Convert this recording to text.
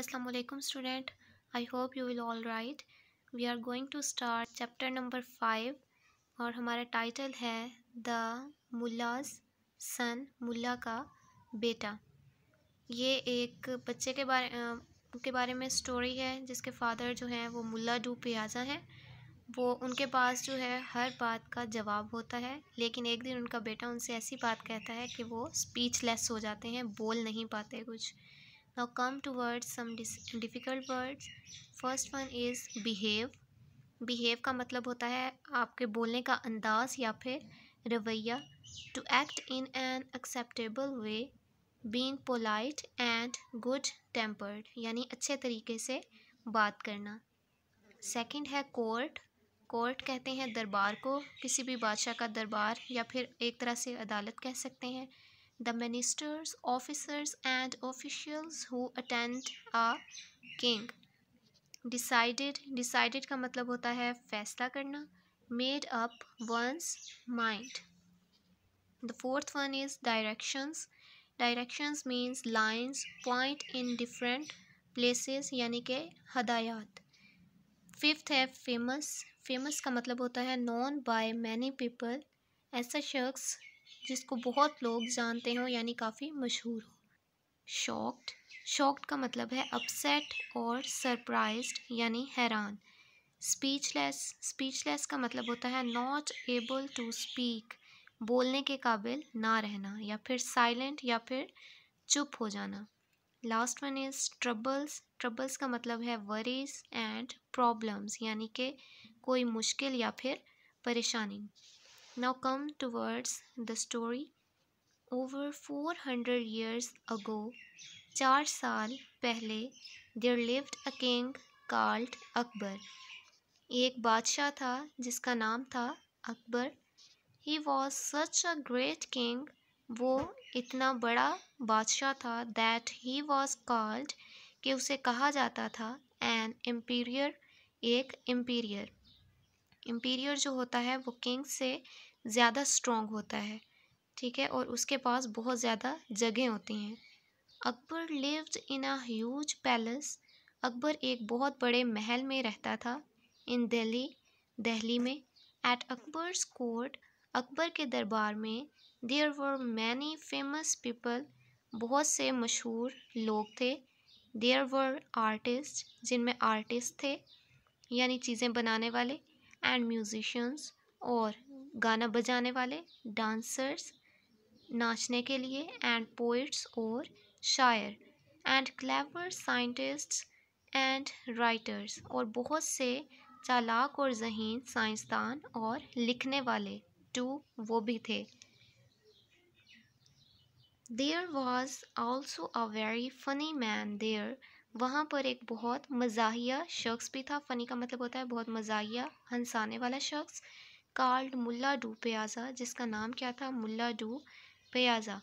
Assalamualaikum student I hope you will all right we are going to start chapter number five और हमारा title है the मुलाज सन मुल्ला का बेटा ये एक बच्चे के बारे के बारे में स्टोरी है जिसके फादर जो हैं वो मुल्ला डू पियाजा हैं वो उनके पास जो है हर बात का जवाब होता है लेकिन एक दिन उनका बेटा उनसे ऐसी बात कहता है कि वो स्पीचलेस हो जाते हैं बोल नहीं पाते कुछ now come towards some difficult words first one is behave behave का मतलब होता है आपके बोलने का अंदाज या फिर रवैया to act in an acceptable way being polite and good tempered यानी अच्छे तरीके से बात करना सेकंड है कोर्ट कोर्ट कहते हैं दरबार को किसी भी बादशाह का दरबार या फिर एक तरह से अदालत कह सकते हैं the ministers, officers and officials who attend a king. Decided, decided का मतलब होता है फैसला करना made up one's mind. The fourth one is directions. Directions means lines, point in different places यानी के हदायत Fifth है famous. Famous का मतलब होता है known by many people. ऐसा शख्स जिसको बहुत लोग जानते हों यानी काफ़ी मशहूर हो शॉक्ड शॉक्ड का मतलब है अपसेट और सरप्राइज यानी हैरान स्पीचलेस स्पीचलेस का मतलब होता है नॉट एबल टू स्पीक बोलने के काबिल ना रहना या फिर साइलेंट या फिर चुप हो जाना last one is troubles troubles का मतलब है वरीज एंड प्रॉब्लम्स यानी कि कोई मुश्किल या फिर परेशानी Now come towards the story. Over 400 years ago, चार साल पहले there lived a king called Akbar एक बादशाह था जिसका नाम था Akbar he was such a great king वो इतना बड़ा बादशाह था दैट ही वॉज कॉल्ड कि उसे कहा जाता था एन एम्पीरियर एक एम्पीरियर इम्पीरियर जो होता है वो किंग से ज़्यादा स्ट्रॉन्ग होता है ठीक है और उसके पास बहुत ज़्यादा जगह होती हैं Akbar lived in a huge palace Akbar एक बहुत बड़े महल में रहता था इन दिल्ली दिल्ली में एट अकबर्स कोर्ट अकबर के दरबार में there were many famous people बहुत से मशहूर लोग थे देयर वर आर्टिस्ट जिनमें आर्टिस्ट थे यानी चीज़ें बनाने वाले एंड म्यूजिशंस और गाना बजाने वाले डांसर्स नाचने के लिए एंड पोइट्स और शायर and clever scientists and writers और बहुत से चालाक और जहीन साइंसदान और लिखने वाले टू वो भी थे there was also a very funny man there वहाँ पर एक बहुत मजाहिया शख्स भी था फ़नी का मतलब होता है बहुत मजाहिया हंसाने वाला शख्स कार्ड मुल्ला डू पयाज़ा जिसका नाम क्या था मुल्ला डू पयाज़ा